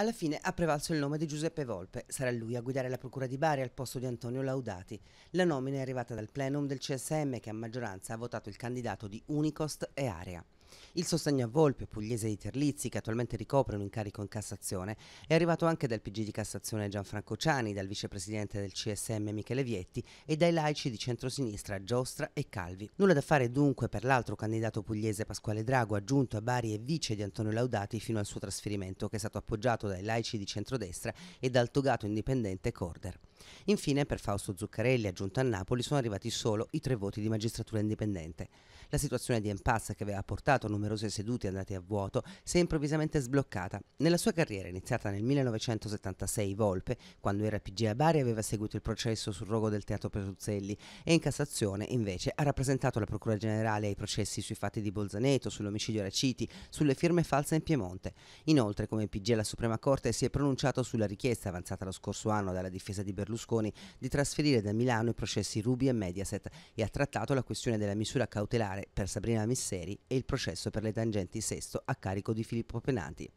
Alla fine ha prevalso il nome di Giuseppe Volpe. Sarà lui a guidare la Procura di Bari al posto di Antonio Laudati. La nomina è arrivata dal plenum del CSM che a maggioranza ha votato il candidato di Unicost e Area. Il sostegno a Volpe, pugliese di Terlizzi, che attualmente ricopre un incarico in Cassazione, è arrivato anche dal PG di Cassazione Gianfranco Ciani, dal vicepresidente del CSM Michele Vietti e dai laici di centrosinistra Giostra e Calvi. Nulla da fare dunque per l'altro candidato pugliese Pasquale Drago, aggiunto a Bari e vice di Antonio Laudati fino al suo trasferimento, che è stato appoggiato dai laici di centrodestra e dal togato indipendente Corder. Infine, per Fausto Zuccarelli, aggiunto a Napoli, sono arrivati solo i tre voti di magistratura indipendente. La situazione di impasse che aveva portato a numerose sedute andate a vuoto si è improvvisamente sbloccata. Nella sua carriera, iniziata nel 1976 Volpe, quando era PG a Bari, aveva seguito il processo sul rogo del Teatro Peruzzelli e in Cassazione, invece, ha rappresentato la Procura Generale ai processi sui fatti di Bolzaneto, sull'omicidio Raciti, sulle firme false in Piemonte. Inoltre, come PG alla Suprema Corte, si è pronunciato sulla richiesta avanzata lo scorso anno dalla difesa di Berlusconi Berlusconi di trasferire da Milano i processi Rubi e Mediaset e ha trattato la questione della misura cautelare per Sabrina Misseri e il processo per le tangenti Sesto a carico di Filippo Penanti.